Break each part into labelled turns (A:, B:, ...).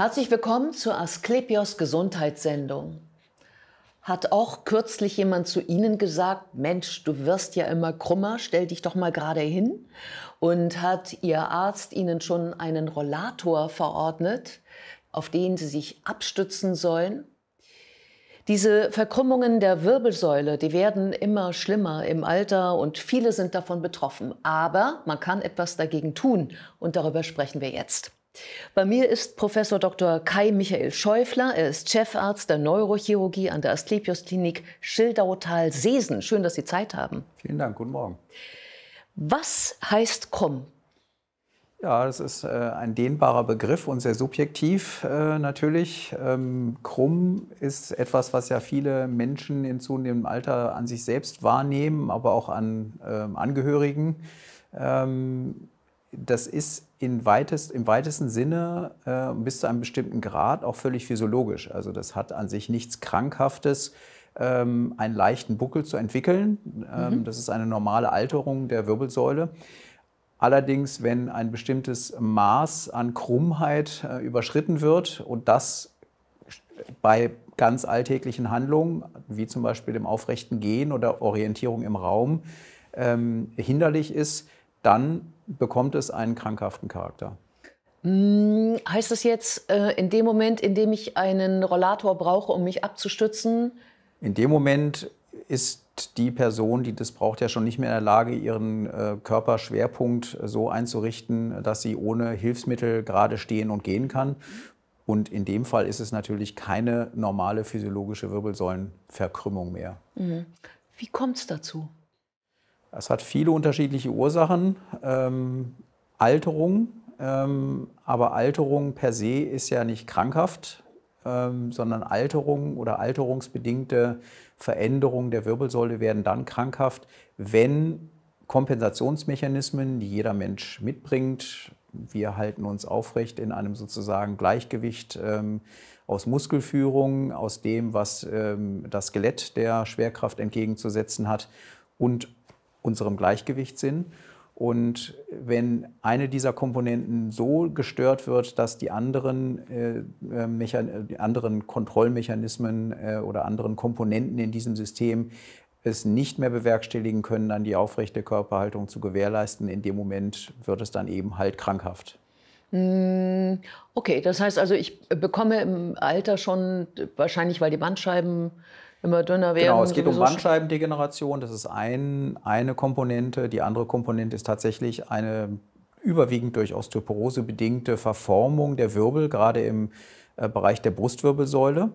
A: Herzlich willkommen zur Asklepios Gesundheitssendung. Hat auch kürzlich jemand zu Ihnen gesagt, Mensch, du wirst ja immer krummer, stell dich doch mal gerade hin? Und hat Ihr Arzt Ihnen schon einen Rollator verordnet, auf den Sie sich abstützen sollen? Diese Verkrümmungen der Wirbelsäule, die werden immer schlimmer im Alter und viele sind davon betroffen. Aber man kann etwas dagegen tun und darüber sprechen wir jetzt. Bei mir ist Professor Dr. Kai Michael Schäufler. Er ist Chefarzt der Neurochirurgie an der Asklepios Klinik Schildautal-Sesen. Schön, dass Sie Zeit haben. Vielen Dank, guten Morgen. Was heißt KOM?
B: Ja, das ist äh, ein dehnbarer Begriff und sehr subjektiv äh, natürlich. Ähm, krumm ist etwas, was ja viele Menschen in zunehmendem Alter an sich selbst wahrnehmen, aber auch an ähm, Angehörigen. Ähm, das ist weitest, im weitesten Sinne äh, bis zu einem bestimmten Grad auch völlig physiologisch. Also das hat an sich nichts Krankhaftes, ähm, einen leichten Buckel zu entwickeln. Ähm, mhm. Das ist eine normale Alterung der Wirbelsäule. Allerdings, wenn ein bestimmtes Maß an Krummheit äh, überschritten wird und das bei ganz alltäglichen Handlungen, wie zum Beispiel dem aufrechten Gehen oder Orientierung im Raum, ähm, hinderlich ist, dann bekommt es einen krankhaften Charakter.
A: Mm, heißt das jetzt, äh, in dem Moment, in dem ich einen Rollator brauche, um mich abzustützen?
B: In dem Moment ist die Person, die das braucht, ja schon nicht mehr in der Lage, ihren äh, Körperschwerpunkt äh, so einzurichten, dass sie ohne Hilfsmittel gerade stehen und gehen kann. Und in dem Fall ist es natürlich keine normale physiologische Wirbelsäulenverkrümmung mehr.
A: Mhm. Wie kommt es dazu?
B: Es hat viele unterschiedliche Ursachen. Ähm, Alterung, ähm, aber Alterung per se ist ja nicht krankhaft, ähm, sondern Alterung oder alterungsbedingte Veränderungen der Wirbelsäule werden dann krankhaft, wenn Kompensationsmechanismen, die jeder Mensch mitbringt, wir halten uns aufrecht in einem sozusagen Gleichgewicht ähm, aus Muskelführung, aus dem, was ähm, das Skelett der Schwerkraft entgegenzusetzen hat und unserem Gleichgewichtssinn. Und wenn eine dieser Komponenten so gestört wird, dass die anderen, äh, äh die anderen Kontrollmechanismen äh, oder anderen Komponenten in diesem System es nicht mehr bewerkstelligen können, dann die aufrechte Körperhaltung zu gewährleisten, in dem Moment wird es dann eben halt krankhaft.
A: Mm, okay, das heißt also, ich bekomme im Alter schon wahrscheinlich, weil die Bandscheiben immer dünner genau, werden. Genau, es geht um
B: Bandscheibendegeneration, das ist ein, eine Komponente. Die andere Komponente ist tatsächlich eine überwiegend durch Osteoporose bedingte Verformung der Wirbel, gerade im äh, Bereich der Brustwirbelsäule.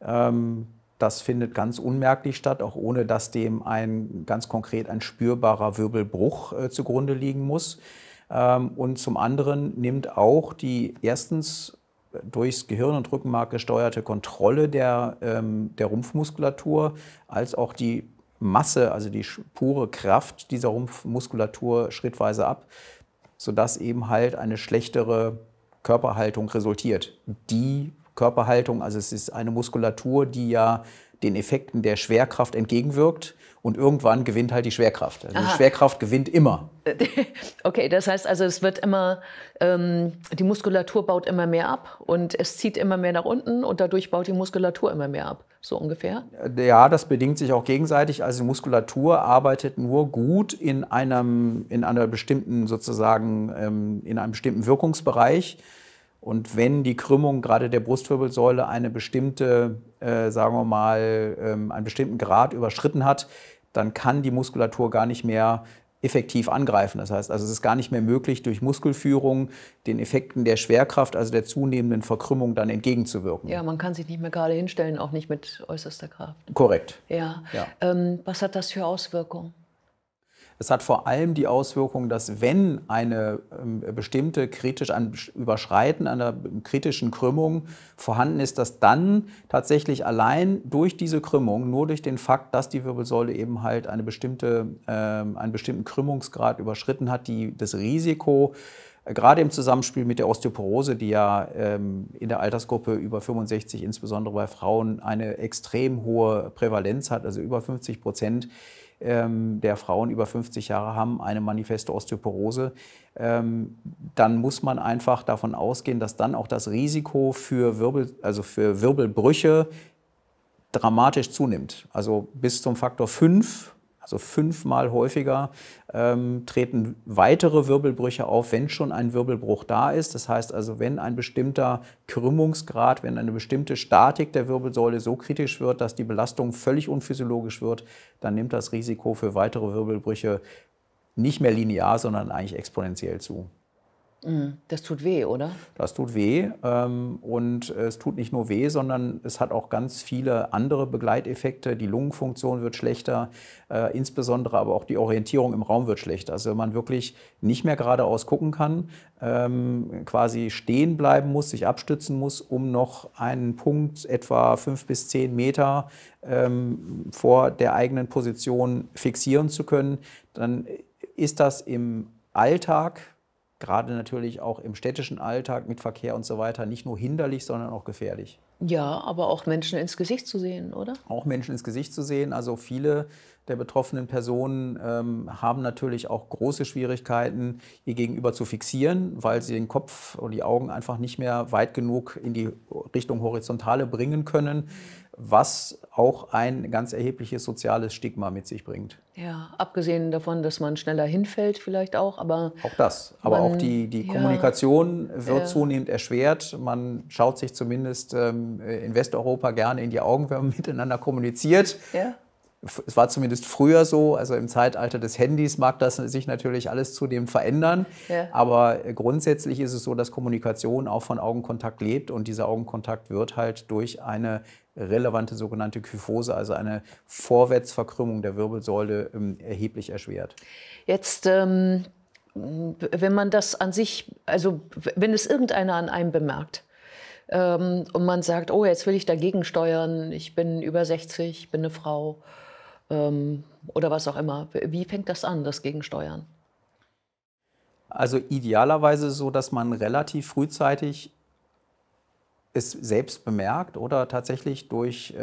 B: Ähm, das findet ganz unmerklich statt, auch ohne dass dem ein ganz konkret ein spürbarer Wirbelbruch äh, zugrunde liegen muss. Ähm, und zum anderen nimmt auch die erstens durchs Gehirn und Rückenmark gesteuerte Kontrolle der, ähm, der Rumpfmuskulatur als auch die Masse, also die pure Kraft dieser Rumpfmuskulatur schrittweise ab, sodass eben halt eine schlechtere Körperhaltung resultiert. Die Körperhaltung, also es ist eine Muskulatur, die ja den Effekten der Schwerkraft entgegenwirkt. Und irgendwann gewinnt halt die Schwerkraft. Also die Schwerkraft gewinnt immer.
A: Okay, das heißt also, es wird immer, ähm, die Muskulatur baut immer mehr ab und es zieht immer mehr nach unten und dadurch baut die Muskulatur immer mehr ab, so ungefähr?
B: Äh, ja, das bedingt sich auch gegenseitig. Also die Muskulatur arbeitet nur gut in einem, in einer bestimmten sozusagen, ähm, in einem bestimmten Wirkungsbereich und wenn die Krümmung gerade der Brustwirbelsäule eine bestimmte, äh, sagen wir mal, ähm, einen bestimmten Grad überschritten hat, dann kann die Muskulatur gar nicht mehr effektiv angreifen. Das heißt, also es ist gar nicht mehr möglich, durch Muskelführung den Effekten der Schwerkraft, also der zunehmenden Verkrümmung, dann entgegenzuwirken.
A: Ja, man kann sich nicht mehr gerade hinstellen, auch nicht mit äußerster Kraft. Korrekt. Ja. ja. Ähm, was hat das für Auswirkungen?
B: Es hat vor allem die Auswirkung, dass wenn eine ähm, bestimmte kritisch ein Überschreiten einer ähm, kritischen Krümmung vorhanden ist, dass dann tatsächlich allein durch diese Krümmung, nur durch den Fakt, dass die Wirbelsäule eben halt eine bestimmte, ähm, einen bestimmten Krümmungsgrad überschritten hat, die das Risiko äh, gerade im Zusammenspiel mit der Osteoporose, die ja in der Altersgruppe über 65, insbesondere bei Frauen, eine extrem hohe Prävalenz hat, also über 50 Prozent, ähm, der Frauen über 50 Jahre haben eine manifeste Osteoporose, ähm, dann muss man einfach davon ausgehen, dass dann auch das Risiko für, Wirbel, also für Wirbelbrüche dramatisch zunimmt. Also bis zum Faktor 5 also fünfmal häufiger ähm, treten weitere Wirbelbrüche auf, wenn schon ein Wirbelbruch da ist. Das heißt also, wenn ein bestimmter Krümmungsgrad, wenn eine bestimmte Statik der Wirbelsäule so kritisch wird, dass die Belastung völlig unphysiologisch wird, dann nimmt das Risiko für weitere Wirbelbrüche nicht mehr linear, sondern eigentlich exponentiell zu.
A: Mhm. Das tut weh, oder?
B: Das tut weh. Ähm, und es tut nicht nur weh, sondern es hat auch ganz viele andere Begleiteffekte. Die Lungenfunktion wird schlechter, äh, insbesondere aber auch die Orientierung im Raum wird schlechter. Also wenn man wirklich nicht mehr geradeaus gucken kann, ähm, quasi stehen bleiben muss, sich abstützen muss, um noch einen Punkt etwa fünf bis zehn Meter ähm, vor der eigenen Position fixieren zu können, dann ist das im Alltag gerade natürlich auch im städtischen Alltag mit Verkehr und so weiter nicht nur hinderlich, sondern auch gefährlich.
A: Ja, aber auch Menschen ins Gesicht zu sehen, oder?
B: Auch Menschen ins Gesicht zu sehen. Also viele der betroffenen Personen ähm, haben natürlich auch große Schwierigkeiten, ihr Gegenüber zu fixieren, weil sie den Kopf und die Augen einfach nicht mehr weit genug in die Richtung Horizontale bringen können, was auch ein ganz erhebliches soziales Stigma mit sich bringt.
A: Ja, abgesehen davon, dass man schneller hinfällt vielleicht auch, aber...
B: Auch das, aber man, auch die, die ja, Kommunikation wird ja. zunehmend erschwert. Man schaut sich zumindest ähm, in Westeuropa gerne in die Augen, wenn man miteinander kommuniziert. Ja es war zumindest früher so, also im Zeitalter des Handys mag das sich natürlich alles zudem verändern, ja. aber äh, grundsätzlich ist es so, dass Kommunikation auch von Augenkontakt lebt und dieser Augenkontakt wird halt durch eine relevante sogenannte Kyphose, also eine
A: Vorwärtsverkrümmung der Wirbelsäule, ähm, erheblich erschwert. Jetzt ähm, wenn man das an sich, also wenn es irgendeiner an einem bemerkt, ähm, und man sagt, oh, jetzt will ich dagegen steuern, ich bin über 60, ich bin eine Frau, ähm, oder was auch immer. Wie fängt das an, das Gegensteuern?
B: Also idealerweise so, dass man relativ frühzeitig es selbst bemerkt oder tatsächlich durch äh,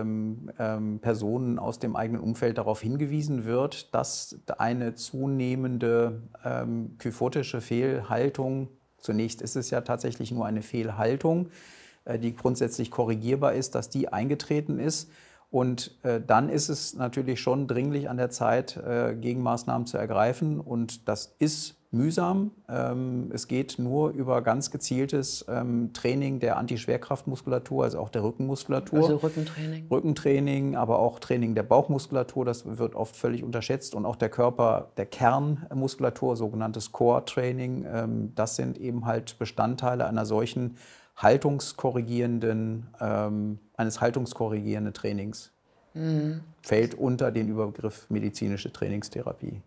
B: ähm, ähm, Personen aus dem eigenen Umfeld darauf hingewiesen wird, dass eine zunehmende ähm, kyphotische Fehlhaltung, zunächst ist es ja tatsächlich nur eine Fehlhaltung, äh, die grundsätzlich korrigierbar ist, dass die eingetreten ist und äh, dann ist es natürlich schon dringlich an der Zeit, äh, Gegenmaßnahmen zu ergreifen. Und das ist mühsam. Ähm, es geht nur über ganz gezieltes ähm, Training der Antischwerkraftmuskulatur, also auch der Rückenmuskulatur. Also Rückentraining. Rückentraining, aber auch Training der Bauchmuskulatur, das wird oft völlig unterschätzt. Und auch der Körper, der Kernmuskulatur, sogenanntes Core-Training, ähm, das sind eben halt Bestandteile einer solchen haltungskorrigierenden, ähm, eines haltungskorrigierenden Trainings. Mhm. Fällt unter den Überbegriff medizinische Trainingstherapie.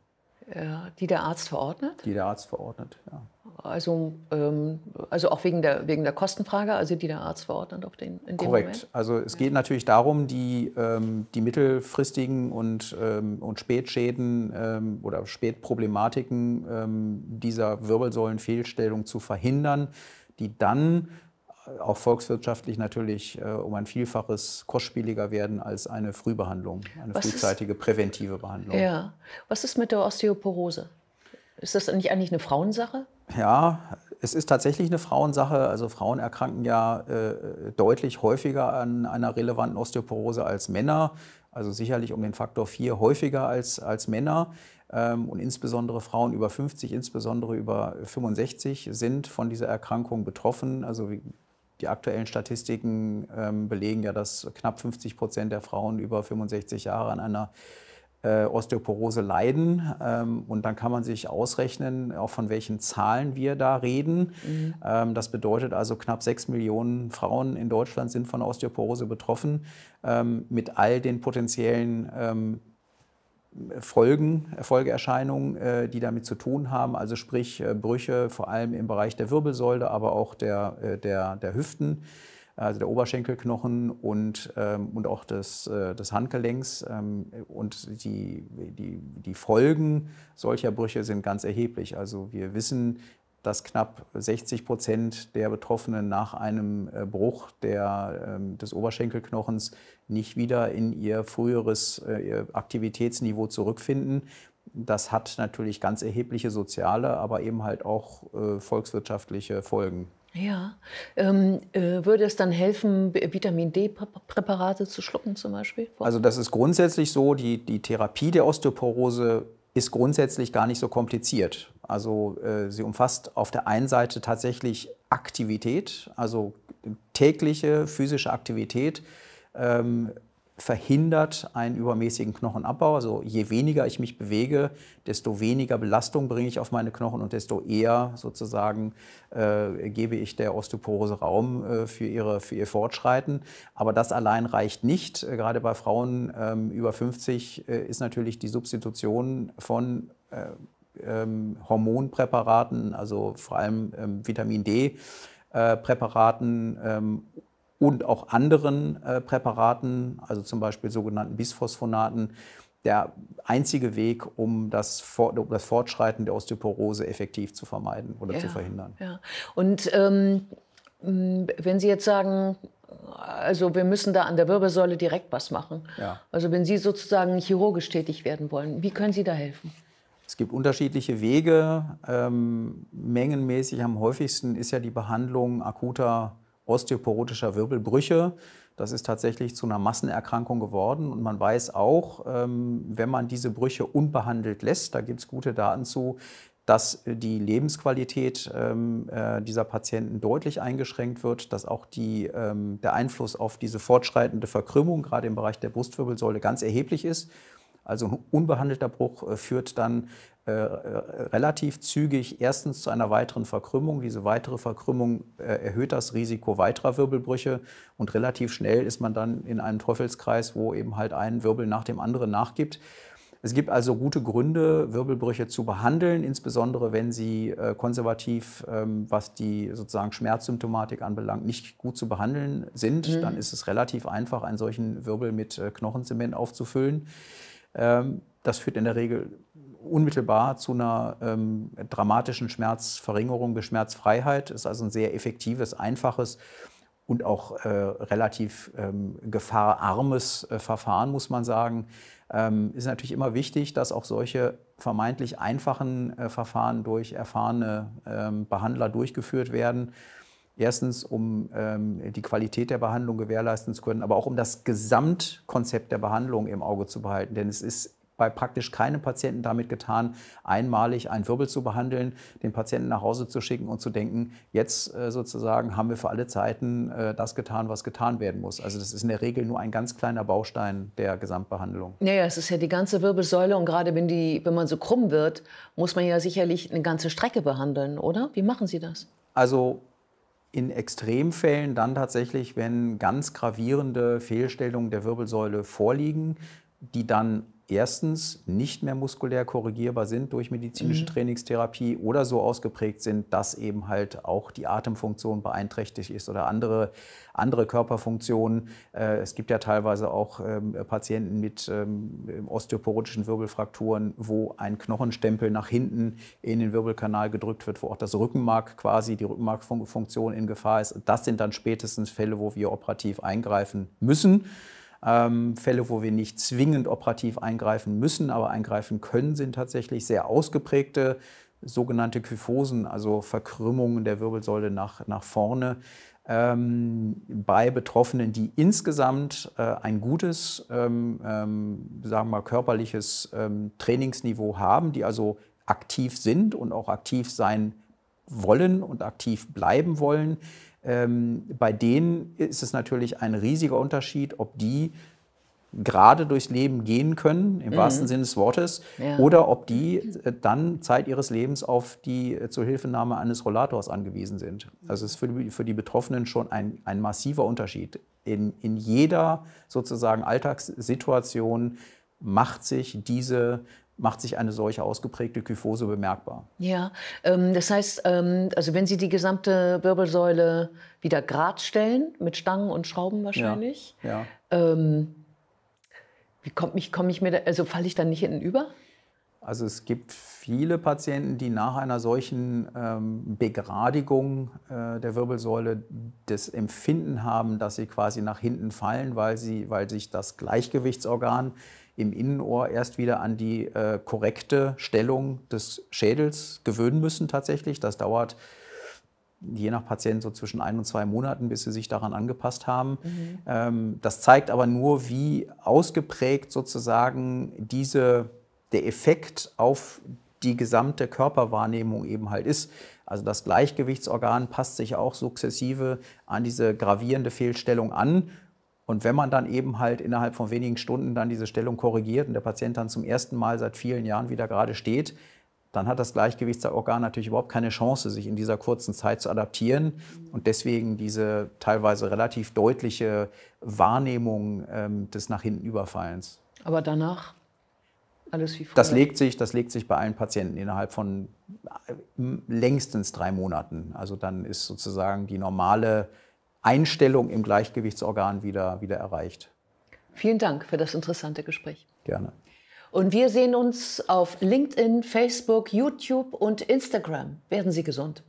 A: die der Arzt verordnet?
B: Die der Arzt verordnet, ja.
A: Also, ähm, also auch wegen der, wegen der Kostenfrage, also die der Arzt verordnet auf den, in dem Korrekt. Moment?
B: Also es geht natürlich darum, die, ähm, die mittelfristigen und, ähm, und Spätschäden ähm, oder Spätproblematiken ähm, dieser Wirbelsäulenfehlstellung zu verhindern, die dann auch volkswirtschaftlich natürlich äh, um ein Vielfaches kostspieliger werden als eine Frühbehandlung, eine Was frühzeitige ist, präventive Behandlung. Ja.
A: Was ist mit der Osteoporose? Ist das nicht eigentlich eine Frauensache?
B: Ja, es ist tatsächlich eine Frauensache. Also Frauen erkranken ja äh, deutlich häufiger an einer relevanten Osteoporose als Männer. Also sicherlich um den Faktor 4 häufiger als, als Männer. Ähm, und insbesondere Frauen über 50, insbesondere über 65 sind von dieser Erkrankung betroffen. Also die aktuellen Statistiken ähm, belegen ja, dass knapp 50 Prozent der Frauen über 65 Jahre an einer äh, Osteoporose leiden. Ähm, und dann kann man sich ausrechnen, auch von welchen Zahlen wir da reden. Mhm. Ähm, das bedeutet also, knapp sechs Millionen Frauen in Deutschland sind von Osteoporose betroffen, ähm, mit all den potenziellen ähm, Folgen, Folgeerscheinungen, äh, die damit zu tun haben, also sprich äh, Brüche vor allem im Bereich der Wirbelsäule, aber auch der, äh, der, der Hüften, also der Oberschenkelknochen und, ähm, und auch des, des Handgelenks. Ähm, und die, die, die Folgen solcher Brüche sind ganz erheblich. Also wir wissen, dass knapp 60 Prozent der Betroffenen nach einem äh, Bruch der, ähm, des Oberschenkelknochens nicht wieder in ihr früheres äh, Aktivitätsniveau zurückfinden. Das hat natürlich ganz erhebliche soziale, aber eben halt auch äh, volkswirtschaftliche Folgen.
A: Ja, ähm, äh, würde es dann helfen, Vitamin D-Präparate zu schlucken zum Beispiel?
B: Also das ist grundsätzlich so, die, die Therapie der Osteoporose ist grundsätzlich gar nicht so kompliziert. Also äh, sie umfasst auf der einen Seite tatsächlich Aktivität, also tägliche physische Aktivität ähm, verhindert einen übermäßigen Knochenabbau. Also je weniger ich mich bewege, desto weniger Belastung bringe ich auf meine Knochen und desto eher sozusagen äh, gebe ich der Osteoporose Raum äh, für, ihre, für ihr Fortschreiten. Aber das allein reicht nicht. Äh, gerade bei Frauen ähm, über 50 äh, ist natürlich die Substitution von äh, ähm, Hormonpräparaten, also vor allem ähm, Vitamin D-Präparaten äh, ähm, und auch anderen äh, Präparaten, also zum Beispiel sogenannten Bisphosphonaten, der einzige Weg, um das, um das Fortschreiten der Osteoporose effektiv zu vermeiden oder ja, zu verhindern.
A: Ja. Und ähm, wenn Sie jetzt sagen, also wir müssen da an der Wirbelsäule direkt was machen. Ja. Also wenn Sie sozusagen chirurgisch tätig werden wollen, wie können Sie da helfen?
B: Es gibt unterschiedliche Wege. Ähm, mengenmäßig am häufigsten ist ja die Behandlung akuter osteoporotischer Wirbelbrüche. Das ist tatsächlich zu einer Massenerkrankung geworden. Und man weiß auch, ähm, wenn man diese Brüche unbehandelt lässt, da gibt es gute Daten zu, dass die Lebensqualität ähm, äh, dieser Patienten deutlich eingeschränkt wird, dass auch die, ähm, der Einfluss auf diese fortschreitende Verkrümmung gerade im Bereich der Brustwirbelsäule ganz erheblich ist. Also ein unbehandelter Bruch äh, führt dann äh, äh, relativ zügig erstens zu einer weiteren Verkrümmung. Diese weitere Verkrümmung äh, erhöht das Risiko weiterer Wirbelbrüche und relativ schnell ist man dann in einem Teufelskreis, wo eben halt ein Wirbel nach dem anderen nachgibt. Es gibt also gute Gründe, Wirbelbrüche zu behandeln, insbesondere wenn sie äh, konservativ, ähm, was die sozusagen Schmerzsymptomatik anbelangt, nicht gut zu behandeln sind. Mhm. Dann ist es relativ einfach, einen solchen Wirbel mit äh, Knochenzement aufzufüllen. Ähm, das führt in der Regel unmittelbar zu einer ähm, dramatischen Schmerzverringerung bis Schmerzfreiheit. Ist also ein sehr effektives, einfaches und auch äh, relativ ähm, gefahrarmes äh, Verfahren, muss man sagen. Ähm, ist natürlich immer wichtig, dass auch solche vermeintlich einfachen äh, Verfahren durch erfahrene ähm, Behandler durchgeführt werden. Erstens, um ähm, die Qualität der Behandlung gewährleisten zu können, aber auch um das Gesamtkonzept der Behandlung im Auge zu behalten. Denn es ist bei praktisch keinem Patienten damit getan, einmalig einen Wirbel zu behandeln, den Patienten nach Hause zu schicken und zu denken, jetzt äh, sozusagen haben wir für alle Zeiten äh, das getan, was getan werden muss. Also das ist in der Regel nur ein ganz kleiner Baustein der Gesamtbehandlung.
A: Naja, es ist ja die ganze Wirbelsäule und gerade wenn, die, wenn man so krumm wird, muss man ja sicherlich eine ganze Strecke behandeln, oder? Wie machen Sie das?
B: Also in Extremfällen dann tatsächlich, wenn ganz gravierende Fehlstellungen der Wirbelsäule vorliegen, die dann erstens nicht mehr muskulär korrigierbar sind durch medizinische mhm. Trainingstherapie oder so ausgeprägt sind, dass eben halt auch die Atemfunktion beeinträchtigt ist oder andere, andere Körperfunktionen. Äh, es gibt ja teilweise auch ähm, Patienten mit ähm, osteoporotischen Wirbelfrakturen, wo ein Knochenstempel nach hinten in den Wirbelkanal gedrückt wird, wo auch das Rückenmark quasi, die Rückenmarkfunktion in Gefahr ist. Das sind dann spätestens Fälle, wo wir operativ eingreifen müssen. Ähm, Fälle, wo wir nicht zwingend operativ eingreifen müssen, aber eingreifen können, sind tatsächlich sehr ausgeprägte sogenannte Kyphosen, also Verkrümmungen der Wirbelsäule nach, nach vorne. Ähm, bei Betroffenen, die insgesamt äh, ein gutes, ähm, ähm, sagen wir mal, körperliches ähm, Trainingsniveau haben, die also aktiv sind und auch aktiv sein wollen und aktiv bleiben wollen, ähm, bei denen ist es natürlich ein riesiger Unterschied, ob die gerade durchs Leben gehen können, im mhm. wahrsten Sinne des Wortes, ja. oder ob die äh, dann Zeit ihres Lebens auf die äh, Zuhilfenahme eines Rollators angewiesen sind. Also es ist für die, für die Betroffenen schon ein, ein massiver Unterschied. In, in jeder sozusagen Alltagssituation macht sich diese macht sich eine solche ausgeprägte Kyphose bemerkbar.
A: Ja, ähm, das heißt, ähm, also wenn Sie die gesamte Wirbelsäule wieder grad stellen, mit Stangen und Schrauben wahrscheinlich, ja, ja. Ähm, wie komme ich, komm ich mir, da, also falle ich dann nicht hinten über?
B: Also es gibt viele Patienten, die nach einer solchen ähm, Begradigung äh, der Wirbelsäule das Empfinden haben, dass sie quasi nach hinten fallen, weil, sie, weil sich das Gleichgewichtsorgan im Innenohr erst wieder an die äh, korrekte Stellung des Schädels gewöhnen müssen tatsächlich. Das dauert je nach Patient so zwischen ein und zwei Monaten, bis sie sich daran angepasst haben. Mhm. Ähm, das zeigt aber nur, wie ausgeprägt sozusagen diese, der Effekt auf die gesamte Körperwahrnehmung eben halt ist. Also das Gleichgewichtsorgan passt sich auch sukzessive an diese gravierende Fehlstellung an und wenn man dann eben halt innerhalb von wenigen Stunden dann diese Stellung korrigiert und der Patient dann zum ersten Mal seit vielen Jahren wieder gerade steht, dann hat das Gleichgewichtsorgan natürlich überhaupt keine Chance, sich in dieser kurzen Zeit zu adaptieren. Und deswegen diese teilweise relativ deutliche Wahrnehmung ähm, des nach hinten Überfallens.
A: Aber danach alles wie vorher? Das legt
B: sich, das legt sich bei allen Patienten innerhalb von äh, längstens drei Monaten. Also dann ist sozusagen die normale Einstellung im Gleichgewichtsorgan wieder, wieder erreicht.
A: Vielen Dank für das interessante Gespräch. Gerne. Und wir sehen uns auf LinkedIn, Facebook, YouTube und Instagram. Werden Sie gesund.